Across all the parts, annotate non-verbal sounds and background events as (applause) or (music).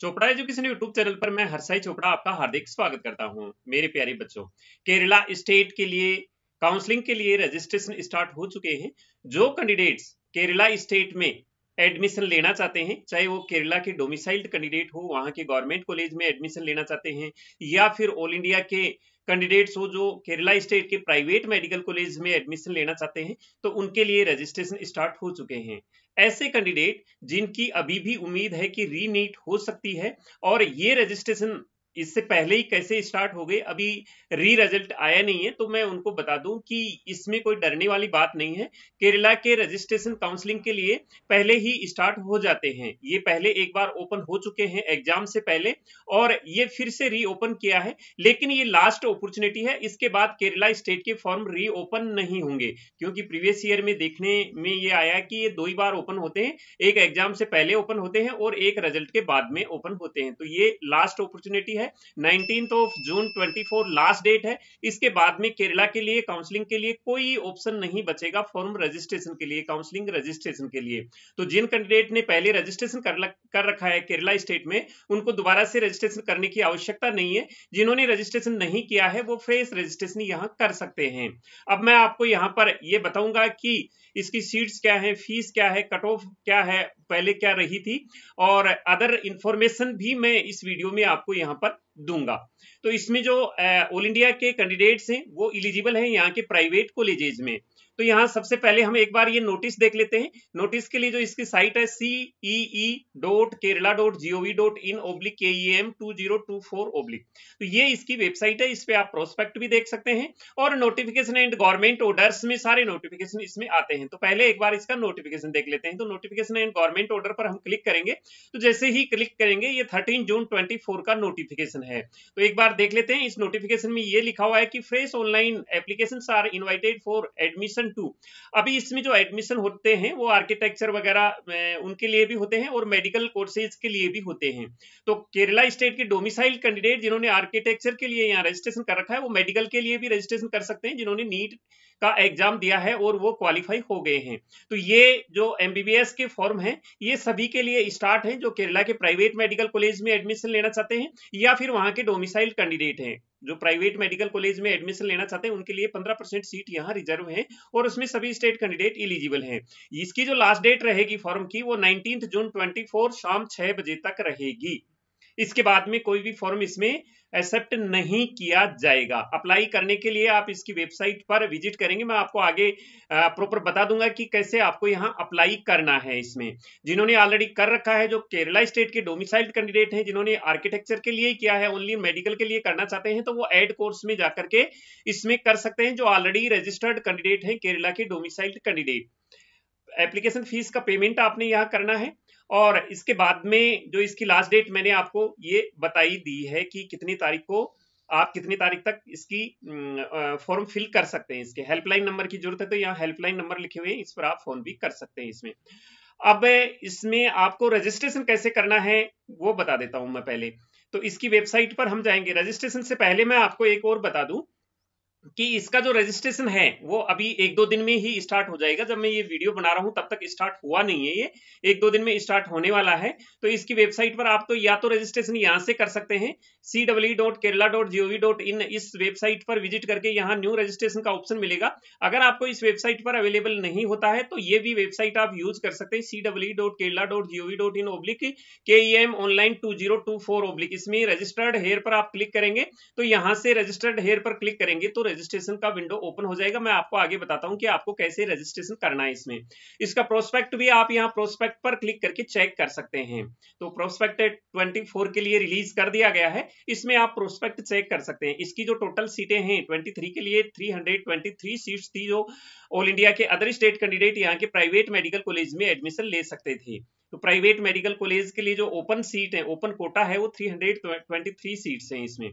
Chopra education YouTube channel पर मैं हरसाई चोपड़ा आपका हार्दिक स्वागत करता हूं मेरे प्यारे बच्चों केरला स्टेट के लिए काउंसलिंग के लिए रजिस्ट्रेशन स्टार्ट हो चुके हैं जो कैंडिडेट्स केरला स्टेट में एडमिशन लेना चाहते हैं चाहे वो केरला के डोमिसाइल्ड कैंडिडेट हो वहाँ के गवर्नमेंट कॉलेज में एडमिशन लेना चाहते हैं या फिर ऑल इंडिया के कैंडिडेट्स हो जो केरला स्टेट के प्राइवेट मेडिकल कॉलेज में एडमिशन लेना चाहते हैं तो उनके लिए रजिस्ट्रेशन स्टार्ट हो चुके हैं ऐसे कैंडिडेट जिनकी अभी भी उम्मीद है कि रीनीट हो सकती है और ये रजिस्ट्रेशन इससे पहले ही कैसे स्टार्ट हो गए अभी री रिजल्ट आया नहीं है तो मैं उनको बता दूं कि इसमें कोई डरने वाली बात नहीं है केरला के रजिस्ट्रेशन काउंसलिंग के लिए पहले ही स्टार्ट हो जाते हैं ये पहले एक बार ओपन हो चुके हैं एग्जाम से पहले और ये फिर से री ओपन किया है लेकिन ये लास्ट अपॉर्चुनिटी है इसके बाद केरला स्टेट के फॉर्म री ओपन नहीं होंगे क्योंकि प्रीवियस ईयर में देखने में ये आया कि ये दो ही बार ओपन होते हैं एक एग्जाम से पहले ओपन होते हैं और एक रिजल्ट के बाद में ओपन होते हैं तो ये लास्ट अपॉर्चुनिटी है है nineteen of June 24 last date है इसके बाद में केरला के लिए काउंसलिंग के लिए कोई ऑप्शन नहीं बचेगा फॉर्म रजिस्ट्रेशन के लिए काउंसलिंग रजिस्ट्रेशन के लिए तो जिन कैंडिडेट ने पहले रजिस्ट्रेशन कर, कर रखा है केरला स्टेट में उनको दोबारा से रजिस्ट्रेशन करने की आवश्यकता नहीं है जिन्होंने रजिस्ट्रेशन नहीं किया है वो फ्रेश रजिस्ट्रेशन यहाँ कर सकते हैं अब मैं आपको यहाँ पर ये बताऊंगा कि इसकी सीट्स क्या है फीस क्या है कट ऑफ क्या है पहले क्या रही थी और अदर इंफॉर्मेशन भी मैं इस वीडियो में आपको यहाँ पर दूंगा तो इसमें जो ऑल इंडिया के कैंडिडेट्स हैं वो इलिजिबल हैं यहाँ के प्राइवेट कॉलेजेस में तो यहाँ सबसे पहले हम एक बार ये नोटिस देख लेते हैं नोटिस के लिए जो इसकी साइट है CE dot Kerala dot GOV dot in oblique K E M two zero two four oblique तो ये इसकी वेबसाइट है इस पर आप प्रोस्पेक्ट भी देख सकते हैं और नोटिफिकेशन एंड गवर्नमेंट ऑर्डर्स में सारे नोटिफिकेशन इसमें आते हैं तो पहले एक बार इसका नोटिफिकेशन देख लेते हैं तो नोटिफिकेशन एंड गवर्नमेंट ऑर्डर पर हम क्लिक करेंगे तो जैसे ही क्लिक करेंगे ये थर्टीन जून ट्वेंटी का नोटिफिकेशन है तो एक बार देख लेते हैं इस नोटिफिकेशन में ये लिखा हुआ है कि fresh online application are invited for admission section two अभी इसमें जो एडमिशन होते हैं वो आर्किटेक्चर वगैरह उनके लिए भी होते हैं और मेडिकल कोर्सेज के लिए भी होते हैं तो केरला स्टेट के डोमिसाइल कैंडिडेट जिन्होंने आर्किटेक्चर के लिए यहाँ रजिस्ट्रेशन कर रखा है वो मेडिकल के लिए भी रजिस्ट्रेशन कर सकते हैं जिन्होंने नीट का एग्जाम दिया है और वो क्वालिफाई हो गए हैं तो ये जो एमबीबीएस के फॉर्म है ये सभी के लिए स्टार्ट है जो केरला के प्राइवेट मेडिकल कॉलेज में एडमिशन लेना चाहते हैं या फिर वहां के डोमिसाइल कैंडिडेट हैं जो प्राइवेट मेडिकल कॉलेज में एडमिशन लेना चाहते हैं उनके लिए पंद्रह परसेंट सीट यहाँ रिजर्व है और उसमें सभी स्टेट कैंडिडेट इलिजिबल हैं इसकी जो लास्ट डेट रहेगी फॉर्म की वो नाइनटीन जून ट्वेंटी शाम छह बजे तक रहेगी इसके बाद में कोई भी फॉर्म इसमें एक्सेप्ट नहीं किया जाएगा अप्लाई करने के लिए आप इसकी वेबसाइट पर विजिट करेंगे मैं आपको आगे प्रॉपर बता दूंगा कि कैसे आपको यहाँ अप्लाई करना है इसमें जिन्होंने ऑलरेडी कर रखा है जो केरला स्टेट के डोमिसाइल्ड कैंडिडेट हैं जिन्होंने आर्किटेक्चर के लिए किया है ओनली मेडिकल के लिए करना चाहते हैं तो वो एड कोर्स में जाकर के इसमें कर सकते हैं जो ऑलरेडी रजिस्टर्ड कैंडिडेट है केरला के डोमिसाइल्ड कैंडिडेट एप्लीकेशन फीस का पेमेंट आपने यहाँ करना है और इसके बाद में जो इसकी लास्ट डेट मैंने आपको ये बताई दी है कि कितनी तारीख को आप कितनी तारीख तक इसकी फॉर्म फिल कर सकते हैं इसके हेल्पलाइन नंबर की जरूरत है तो यहाँ हेल्पलाइन नंबर लिखे हुए हैं इस पर आप फोन भी कर सकते हैं इसमें अब इसमें आपको रजिस्ट्रेशन कैसे करना है वो बता देता हूं मैं पहले तो इसकी वेबसाइट पर हम जाएंगे रजिस्ट्रेशन से पहले मैं आपको एक और बता दूं कि इसका जो रजिस्ट्रेशन है वो अभी एक दो दिन में ही स्टार्ट हो जाएगा जब मैं ये वीडियो बना रहा हूं तब तक स्टार्ट हुआ नहीं है ये एक दो दिन में स्टार्ट होने वाला है तो इसकी वेबसाइट पर आप तो या तो रजिस्ट्रेशन यहां से कर सकते हैं C W dot Kerala dot G O V dot in इस वेबसाइट पर विजिट करके यहाँ न्यू रजिस्ट्रेशन का ऑप्शन मिलेगा अगर आपको इस वेबसाइट पर अवेलेबल नहीं होता है तो ये भी वेबसाइट आप यूज कर सकते हैं C W dot Kerala dot G O V dot in oblique K E M online two zero two four oblique इसमें रजिस्टर्ड हेयर पर आप क्लिक करेंगे तो यहाँ से रजिस्टर्ड हेयर पर क्लिक करेंगे तो रजिस्ट्रेशन का विंडो ओपन हो जाएगा मैं आपको आगे बताता हूँ कि आपको कैसे रजिस्ट्रेशन करना है इसमें इसका प्रोस्पेक्ट भी आप यहाँ प्रोस्पेक्ट पर क्लिक करके चेक कर सकते हैं तो प्रोस्पेक्ट ट्वेंटी के लिए रिलीज कर दिया गया है इसमें आप प्रोस्पेक्ट चेक कर सकते हैं इसकी जो टोटल सीटें हैं ट्वेंटी के लिए थ्री सीट्स थी जो ऑल इंडिया के अदर स्टेट कैंडिडेट यहाँ के प्राइवेट मेडिकल कॉलेज में एडमिशन ले सकते थे तो प्राइवेट मेडिकल कॉलेज के लिए जो ओपन सीट है ओपन कोटा है वो 323 सीट्स हैं इसमें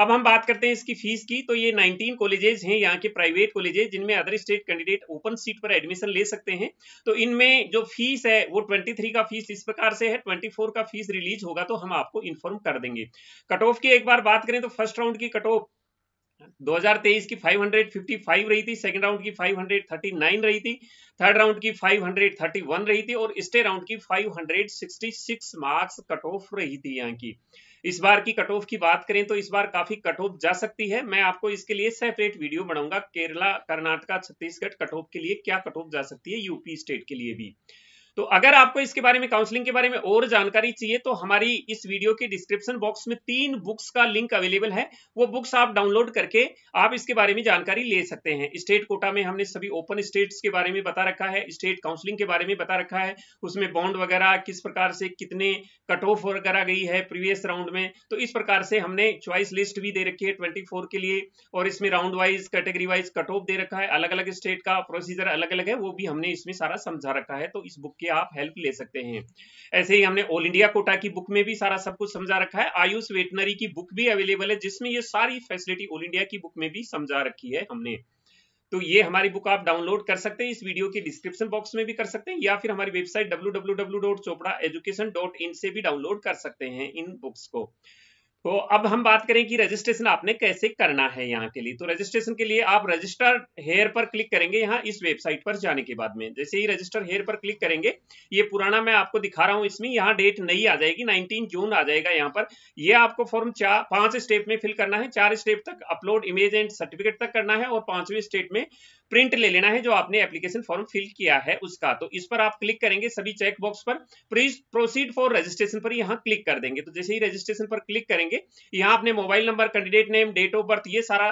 अब हम बात करते हैं इसकी फीस की तो ये 19 कॉलेजेस हैं यहाँ के प्राइवेट कॉलेजेस जिनमें other state candidate open seat पर एडमिशन ले सकते हैं तो इनमें जो फीस है वो 23 का फीस इस प्रकार से है 24 का फीस रिलीज होगा तो हम आपको इन्फॉर्म कर देंगे कट ऑफ की एक बार बात करें तो फर्स्ट राउंड की कट ऑफ 2023 की 555 रही थी सेकंड राउंड की 539 रही थी थर्ड राउंड की 531 रही थी और स्टे राउंड की 566 मार्क्स कट ऑफ रही थी यहाँ की इस बार की कट ऑफ की बात करें तो इस बार काफी कट ऑफ जा सकती है मैं आपको इसके लिए सेपरेट वीडियो बनाऊंगा केरला कर्नाटका छत्तीसगढ़ कट ऑफ के लिए क्या कट ऑफ जा सकती है यूपी स्टेट के लिए भी तो अगर आपको इसके बारे में काउंसलिंग के बारे में और जानकारी चाहिए तो हमारी इस वीडियो के डिस्क्रिप्शन बॉक्स में तीन बुक्स का लिंक अवेलेबल है वो बुक्स आप डाउनलोड करके आप इसके बारे में जानकारी ले सकते हैं स्टेट कोटा में हमने सभी ओपन स्टेट्स के बारे में बता रखा है स्टेट काउंसलिंग के बारे में बता रखा है उसमें बॉन्ड वगैरह किस प्रकार से कितने कट ऑफ वगैरह गई है प्रीवियस राउंड में तो इस प्रकार से हमने च्वाइस लिस्ट भी दे रखी है ट्वेंटी के लिए और इसमें round wise category wise cut off दे रखा है अलग अलग स्टेट का प्रोसीजर अलग अलग है वो भी हमने इसमें सारा समझा रखा है तो इस बुक के आप हेल्प ले सकते हैं ऐसे ही हमने ऑल इंडिया कोटा की बुक में भी सारा सब कुछ समझा रखा है आयुष वेटनरी की बुक भी अवेलेबल है जिसमें ये सारी फैसिलिटी ऑल इंडिया की बुक में भी समझा रखी है हमने तो ये हमारी बुक आप डाउनलोड कर सकते हैं इस वीडियो के डिस्क्रिप्शन बॉक्स में भी कर सकते हैं या फिर हमारी वेबसाइट डब्ल्यू से भी डाउनलोड कर सकते हैं इन बुक्स को तो अब हम बात करें कि रजिस्ट्रेशन आपने कैसे करना है यहाँ के लिए तो रजिस्ट्रेशन के लिए आप रजिस्टर हेयर पर क्लिक करेंगे यहाँ इस वेबसाइट पर जाने के बाद में जैसे ही रजिस्टर हेयर पर क्लिक करेंगे ये पुराना मैं आपको दिखा रहा हूँ इसमें यहाँ डेट नई आ जाएगी 19 जून आ जाएगा यहाँ पर ये आपको फॉर्म चार पांच स्टेप में फिल करना है चार स्टेप तक अपलोड इमेज एंड सर्टिफिकेट तक करना है और पांचवें स्टेप में प्रिंट ले लेना है जो आपने एप्लीकेशन फॉर्म फिल किया है उसका तो इस पर आप क्लिक करेंगे सभी चेकबॉक्स पर प्लीज प्रोसीड फॉर रजिस्ट्रेशन पर यहाँ क्लिक कर देंगे तो जैसे ही रजिस्ट्रेशन पर क्लिक करेंगे करेंगे यहाँ अपने mobile number candidate name date of birth ये सारा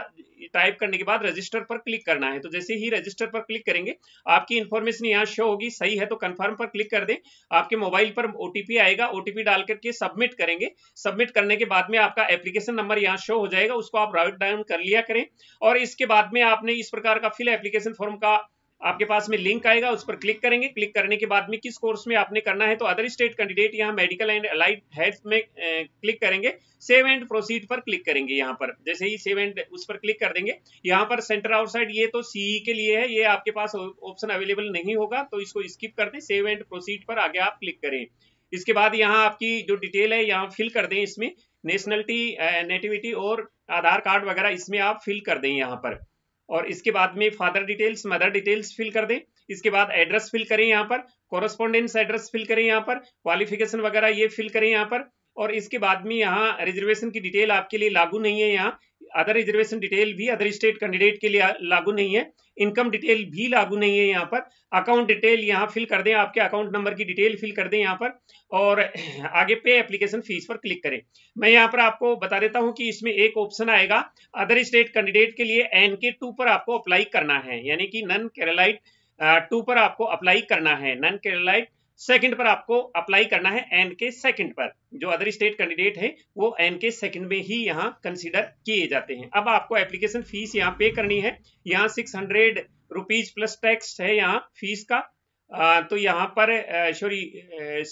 टाइप करने के बाद रजिस्टर पर क्लिक करना है तो जैसे ही रजिस्टर पर क्लिक करेंगे आपकी इन्फॉर्मेशन यहाँ शो होगी सही है तो कंफर्म पर क्लिक कर दें आपके मोबाइल पर ओटीपी आएगा ओटीपी डाल करके सबमिट करेंगे सबमिट करने के बाद में आपका एप्लीकेशन नंबर यहाँ शो हो जाएगा उसको आप राइट डाउन कर लिया करें और इसके बाद में आपने इस प्रकार का फिल एप्लीकेशन फॉर्म का आपके पास में लिंक आएगा उस पर क्लिक करेंगे क्लिक करने के बाद में किस कोर्स में आपने करना है तो अदर स्टेट कैंडिडेट यहाँ मेडिकल एंड अलाइड हेल्थ में क्लिक करेंगे सेव एंड प्रोसीड पर क्लिक करेंगे यहाँ पर जैसे ही सेव एंड उस पर क्लिक कर देंगे यहाँ पर सेंटर आउटसाइड ये तो सीई e के लिए है ये आपके पास ऑप्शन अवेलेबल नहीं होगा तो इसको स्किप कर दें सेव एंड प्रोसीड पर आगे आप क्लिक करें इसके बाद यहाँ आपकी जो डिटेल है यहाँ फिल कर दें इसमें नेशनलिटी नेटिविटी और आधार कार्ड वगैरह इसमें आप फिल कर दें यहाँ पर और इसके बाद में father details mother details fill कर दें इसके बाद एड्रेस फिल करें यहाँ पर कॉरस्पॉन्डेंस एड्रेस फिल करें यहाँ पर क्वालिफिकेशन वगैरह ये फिल करें यहाँ पर और इसके बाद में यहाँ रिजर्वेशन की डिटेल आपके लिए लागू नहीं है यहाँ अदर रिजर्वेशन डिटेल भी अदर स्टेट कैंडिडेट के लिए लागू नहीं है इनकम डिटेल भी लागू नहीं है यहाँ पर अकाउंट डिटेल यहाँ फिल कर दें आपके अकाउंट नंबर की डिटेल फिल कर दें यहाँ पर और (clears throat) आगे पे एप्लीकेशन फीस पर क्लिक करें मैं यहाँ पर आपको बता देता हूँ कि इसमें एक ऑप्शन आएगा अदर स्टेट कैंडिडेट के लिए एन के टू पर आपको अप्लाई करना है यानी कि नन केरलाइट टू पर आपको अप्लाई करना है नन केरलाइट सेकंड पर आपको अप्लाई करना है एन के सेकंड पर जो अदर स्टेट कैंडिडेट है वो एन के सेकंड में ही यहाँ कंसिडर किए जाते हैं अब आपको एप्लीकेशन फीस यहाँ पे करनी है यहाँ six hundred rupees plus tax है यहाँ फीस का आ, तो यहाँ पर सॉरी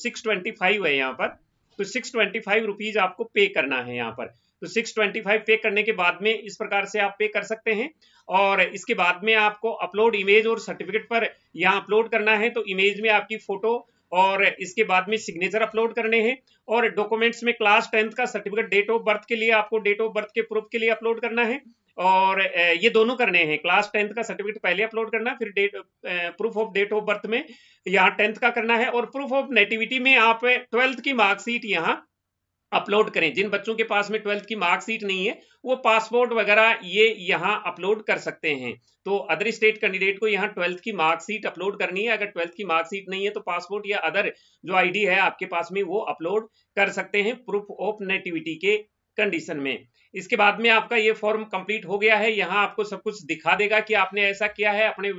सिक्स ट्वेंटी फाइव है यहाँ पर तो सिक्स ट्वेंटी फाइव रुपीज आपको पे करना है यहाँ पर तो सिक्स ट्वेंटी फाइव पे करने के बाद में इस प्रकार से आप पे कर सकते हैं और इसके बाद में आपको अपलोड इमेज और सर्टिफिकेट पर यहाँ अपलोड करना है तो इमेज में आपकी फोटो और इसके बाद में सिग्नेचर अपलोड करने हैं और डॉक्यूमेंट्स में क्लास टेंथ का सर्टिफिकेट डेट ऑफ बर्थ के लिए आपको डेट ऑफ बर्थ के प्रूफ के लिए अपलोड करना है और ये दोनों करने हैं क्लास टेंथ का सर्टिफिकेट पहले अपलोड करना फिर date proof of date of birth में यहाँ टेंथ का करना है और प्रूफ ऑफ नेटिविटी में आप ट्वेल्थ की मार्कशीट यहाँ अपलोड करें जिन बच्चों के पास में ट्वेल्थ की मार्कशीट नहीं है वो पासपोर्ट वगैरह ये यहाँ अपलोड कर सकते हैं तो अदर स्टेट कैंडिडेट को यहाँ ट्वेल्थ की मार्कशीट अपलोड करनी है अगर ट्वेल्थ की मार्कशीट नहीं है तो पासपोर्ट या अदर जो आईडी है आपके पास में वो अपलोड कर सकते हैं प्रूफ ऑफ नेटिविटी के कंडीशन में इसके बाद में आपका ये फॉर्म कंप्लीट हो गया है यहाँ आपको सब कुछ दिखा देगा कि आपने ऐसा किया है अपने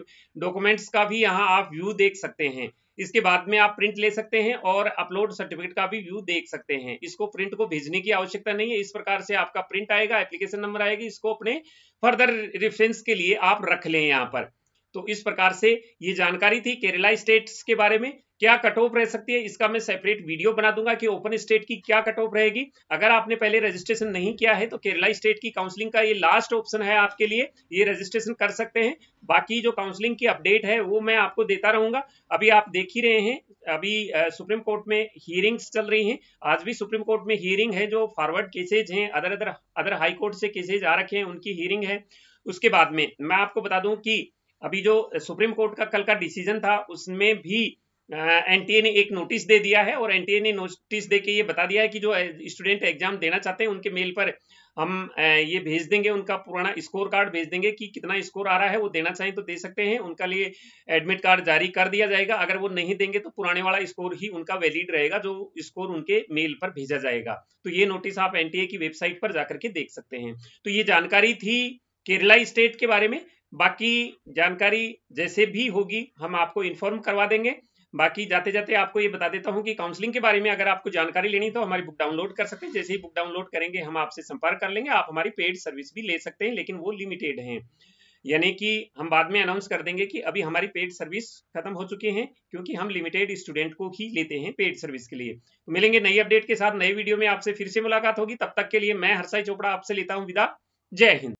डॉक्यूमेंट्स का भी यहाँ आप व्यू देख सकते हैं इसके बाद में आप प्रिंट ले सकते हैं और अपलोड सर्टिफिकेट का भी व्यू देख सकते हैं इसको प्रिंट को भेजने की आवश्यकता नहीं है इस प्रकार से आपका प्रिंट आएगा एप्लीकेशन नंबर आएगी इसको अपने फर्दर रेफरेंस के लिए आप रख लें यहाँ पर तो इस प्रकार से ये जानकारी थी केरला स्टेट्स के बारे में क्या कट ऑफ रह सकती है इसका मैं सेपरेट वीडियो बना दूंगा कि ओपन स्टेट की क्या कट ऑफ रहेगी अगर आपने पहले रजिस्ट्रेशन नहीं किया है तो केरला स्टेट की काउंसलिंग का ये लास्ट ऑप्शन है आपके लिए ये रजिस्ट्रेशन कर सकते हैं बाकी जो काउंसलिंग की अपडेट है वो मैं आपको देता रहूंगा अभी आप देख ही रहे हैं अभी सुप्रीम कोर्ट में हियरिंग्स चल रही हैं आज भी सुप्रीम कोर्ट में हियरिंग है जो फॉरवर्ड केसेज हैं other other other high court से केसेज आ रखे हैं उनकी हियरिंग है उसके बाद में मैं आपको बता दूं कि अभी जो सुप्रीम कोर्ट का कल का डिसीजन था उसमें भी एनटीए ने एक नोटिस दे दिया है और एनटीए ने नोटिस दे के ये बता दिया है कि जो स्टूडेंट एग्जाम देना चाहते हैं उनके मेल पर हम ये भेज देंगे उनका पुराना स्कोर कार्ड भेज देंगे कि कितना स्कोर आ रहा है वो देना चाहें तो दे सकते हैं उनका लिए एडमिट कार्ड जारी कर दिया जाएगा अगर वो नहीं देंगे तो पुराने वाला स्कोर ही उनका वैलिड रहेगा जो स्कोर उनके मेल पर भेजा जाएगा तो ये नोटिस आप एनटीए की वेबसाइट पर जाकर के देख सकते हैं तो ये जानकारी थी केरला स्टेट के बारे में बाकी जानकारी जैसे भी होगी हम आपको इन्फॉर्म करवा देंगे बाकी जाते जाते आपको ये बता देता हूँ कि काउंसलिंग के बारे में अगर आपको जानकारी लेनी तो हमारी बुक डाउनलोड कर सकते हैं जैसे ही बुक डाउनलोड करेंगे हम आपसे संपर्क कर लेंगे आप हमारी पेड सर्विस भी ले सकते हैं लेकिन वो लिमिटेड हैं यानी कि हम बाद में अनाउंस कर देंगे कि अभी हमारी पेड सर्विस खत्म हो चुकी है क्योंकि हम लिमिटेड स्टूडेंट को ही लेते हैं पेड सर्विस के लिए तो मिलेंगे नई अपडेट के साथ नई वीडियो में आपसे फिर से मुलाकात होगी तब तक के लिए मैं हर्षाई चोपड़ा आपसे लेता हूँ विदा जय हिंद